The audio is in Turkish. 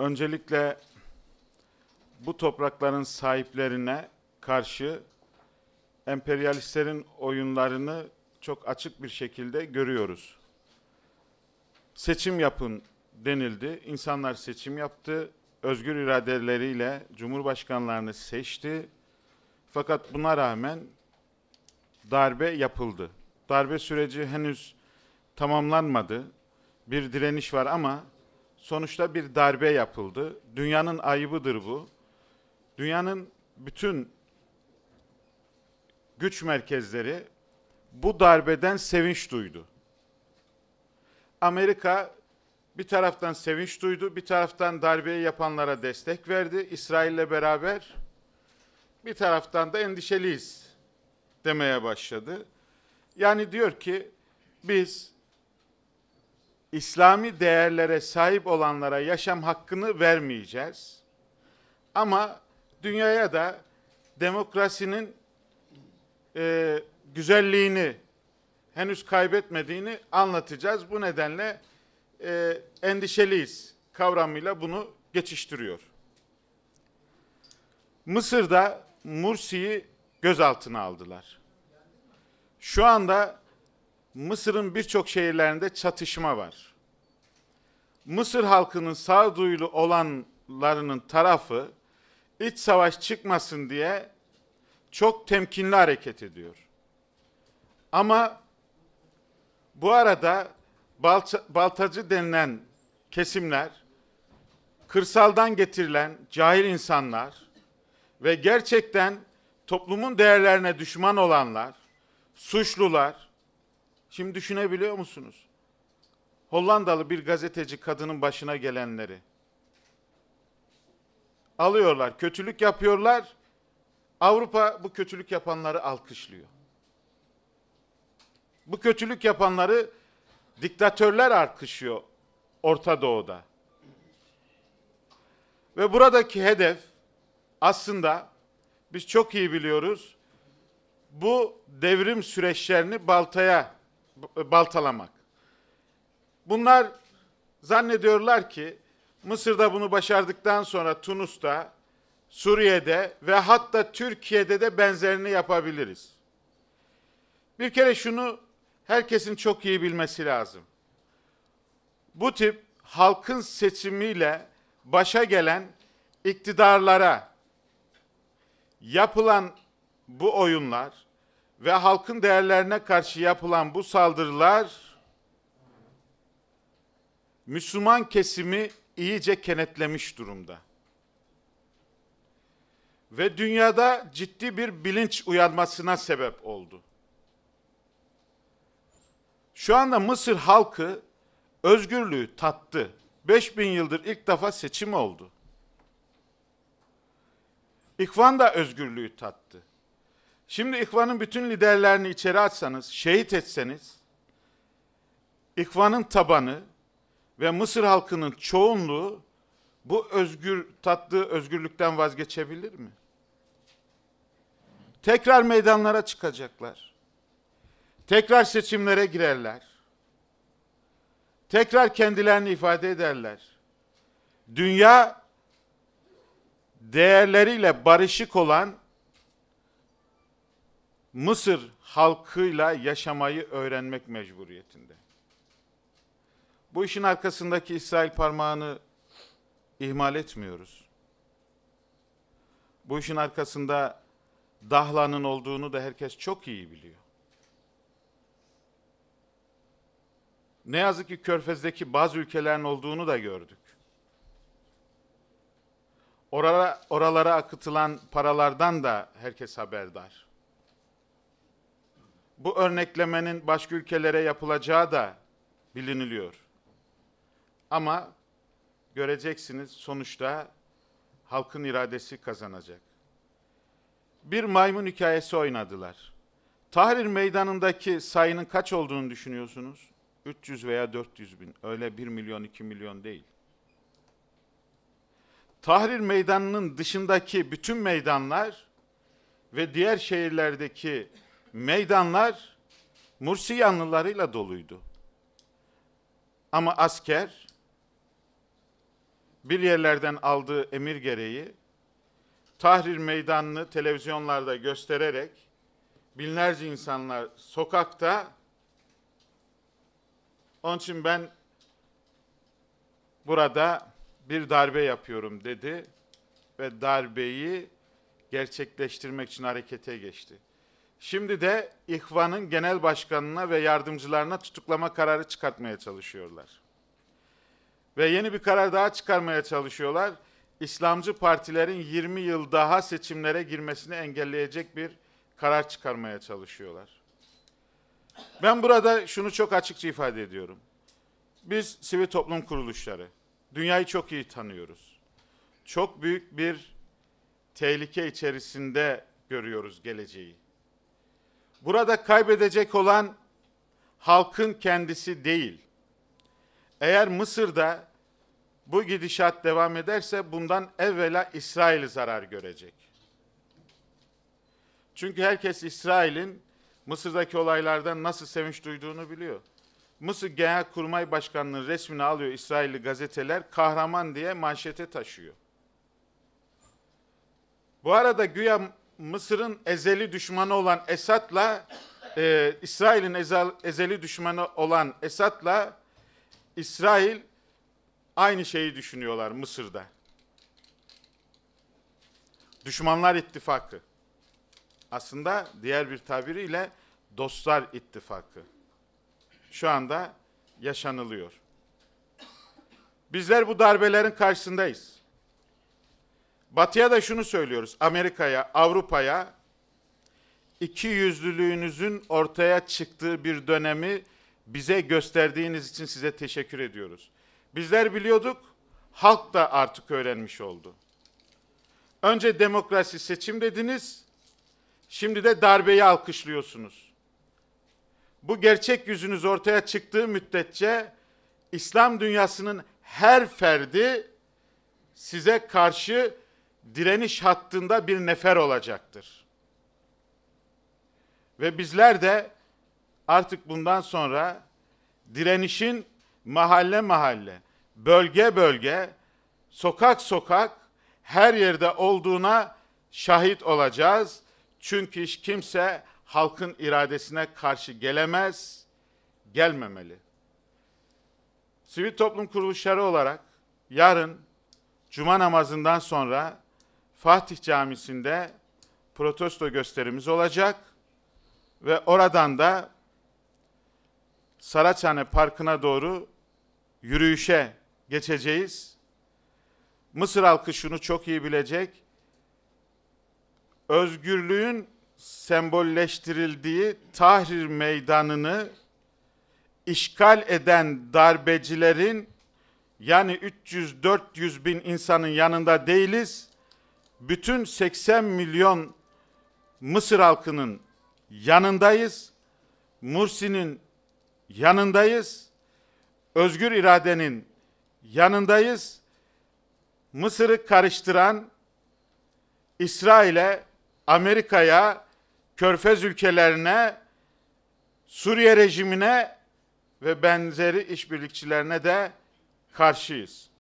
Öncelikle bu toprakların sahiplerine karşı emperyalistlerin oyunlarını çok açık bir şekilde görüyoruz. Seçim yapın denildi. İnsanlar seçim yaptı. Özgür iradeleriyle cumhurbaşkanlarını seçti. Fakat buna rağmen darbe yapıldı. Darbe süreci henüz tamamlanmadı. Bir direniş var ama sonuçta bir darbe yapıldı. Dünyanın ayıbıdır bu. Dünyanın bütün güç merkezleri bu darbeden sevinç duydu. Amerika bir taraftan sevinç duydu, bir taraftan darbeyi yapanlara destek verdi İsrail'le beraber. Bir taraftan da endişeliyiz demeye başladı. Yani diyor ki biz İslami değerlere sahip olanlara yaşam hakkını vermeyeceğiz. Ama dünyaya da demokrasinin e, güzelliğini henüz kaybetmediğini anlatacağız. Bu nedenle e, endişeliyiz kavramıyla bunu geçiştiriyor. Mısır'da Mursi'yi gözaltına aldılar. Şu anda Mısır'ın birçok şehirlerinde çatışma var. Mısır halkının sağduyulu olanlarının tarafı iç savaş çıkmasın diye çok temkinli hareket ediyor. Ama bu arada balta, baltacı denilen kesimler, kırsaldan getirilen cahil insanlar ve gerçekten toplumun değerlerine düşman olanlar, suçlular, şimdi düşünebiliyor musunuz? Hollandalı bir gazeteci kadının başına gelenleri. Alıyorlar, kötülük yapıyorlar. Avrupa bu kötülük yapanları alkışlıyor. Bu kötülük yapanları diktatörler alkışlıyor Orta Doğu'da. Ve buradaki hedef aslında biz çok iyi biliyoruz. Bu devrim süreçlerini baltaya baltalamak. Bunlar zannediyorlar ki Mısır'da bunu başardıktan sonra Tunus'ta, Suriye'de ve hatta Türkiye'de de benzerini yapabiliriz. Bir kere şunu herkesin çok iyi bilmesi lazım. Bu tip halkın seçimiyle başa gelen iktidarlara yapılan bu oyunlar ve halkın değerlerine karşı yapılan bu saldırılar Müslüman kesimi iyice kenetlemiş durumda. Ve dünyada ciddi bir bilinç uyanmasına sebep oldu. Şu anda Mısır halkı özgürlüğü tattı. 5000 yıldır ilk defa seçim oldu. İhvan da özgürlüğü tattı. Şimdi İhvan'ın bütün liderlerini içeri atsanız, şehit etseniz, İhvan'ın tabanı, ve Mısır halkının çoğunluğu bu özgür tatlı özgürlükten vazgeçebilir mi? Tekrar meydanlara çıkacaklar. Tekrar seçimlere girerler. Tekrar kendilerini ifade ederler. Dünya değerleriyle barışık olan Mısır halkıyla yaşamayı öğrenmek mecburiyetinde. Bu işin arkasındaki İsrail parmağını ihmal etmiyoruz. Bu işin arkasında Dahlan'ın olduğunu da herkes çok iyi biliyor. Ne yazık ki Körfez'deki bazı ülkelerin olduğunu da gördük. Oralara, oralara akıtılan paralardan da herkes haberdar. Bu örneklemenin başka ülkelere yapılacağı da biliniliyor. Ama göreceksiniz sonuçta halkın iradesi kazanacak. Bir maymun hikayesi oynadılar. Tahrir Meydanı'ndaki sayının kaç olduğunu düşünüyorsunuz? 300 veya 400 bin. Öyle 1 milyon, 2 milyon değil. Tahrir Meydanı'nın dışındaki bütün meydanlar ve diğer şehirlerdeki meydanlar Mursi Mursiyanlılarıyla doluydu. Ama asker bir yerlerden aldığı emir gereği Tahrir Meydanı'nı televizyonlarda göstererek binlerce insanlar sokakta onun için ben burada bir darbe yapıyorum dedi ve darbeyi gerçekleştirmek için harekete geçti. Şimdi de İhvan'ın genel başkanına ve yardımcılarına tutuklama kararı çıkartmaya çalışıyorlar ve yeni bir karar daha çıkarmaya çalışıyorlar. İslamcı partilerin 20 yıl daha seçimlere girmesini engelleyecek bir karar çıkarmaya çalışıyorlar. Ben burada şunu çok açıkça ifade ediyorum. Biz sivil toplum kuruluşları dünyayı çok iyi tanıyoruz. Çok büyük bir tehlike içerisinde görüyoruz geleceği. Burada kaybedecek olan halkın kendisi değil. Eğer Mısır'da bu gidişat devam ederse bundan evvela İsrail zarar görecek. Çünkü herkes İsrail'in Mısır'daki olaylardan nasıl sevinç duyduğunu biliyor. Mısır Genel Kurmay Başkanlığı resmini alıyor İsrailli gazeteler kahraman diye manşete taşıyor. Bu arada güya Mısır'ın ezeli düşmanı olan Esad'la e, İsrail'in ezeli düşmanı olan Esad'la İsrail Aynı şeyi düşünüyorlar Mısır'da. Düşmanlar ittifakı. Aslında diğer bir tabiriyle dostlar ittifakı. Şu anda yaşanılıyor. Bizler bu darbelerin karşısındayız. Batı'ya da şunu söylüyoruz. Amerika'ya, Avrupa'ya iki yüzlülüğünüzün ortaya çıktığı bir dönemi bize gösterdiğiniz için size teşekkür ediyoruz. Bizler biliyorduk, halk da artık öğrenmiş oldu. Önce demokrasi seçim dediniz, şimdi de darbeyi alkışlıyorsunuz. Bu gerçek yüzünüz ortaya çıktığı müddetçe İslam dünyasının her ferdi size karşı direniş hattında bir nefer olacaktır. Ve bizler de artık bundan sonra direnişin mahalle mahalle, bölge bölge, sokak sokak her yerde olduğuna şahit olacağız. Çünkü hiç kimse halkın iradesine karşı gelemez, gelmemeli. Sivil toplum kuruluşları olarak yarın cuma namazından sonra Fatih Camisi'nde protesto gösterimiz olacak ve oradan da Saraçhane Parkı'na doğru yürüyüşe geçeceğiz. Mısır halkı şunu çok iyi bilecek. Özgürlüğün sembolleştirildiği Tahrir Meydanı'nı işgal eden darbecilerin yani 300-400 bin insanın yanında değiliz. Bütün 80 milyon Mısır halkının yanındayız. Mursi'nin yanındayız. Özgür iradenin yanındayız. Mısır'ı karıştıran İsrail'e, Amerika'ya, Körfez ülkelerine, Suriye rejimine ve benzeri işbirlikçilerine de karşıyız.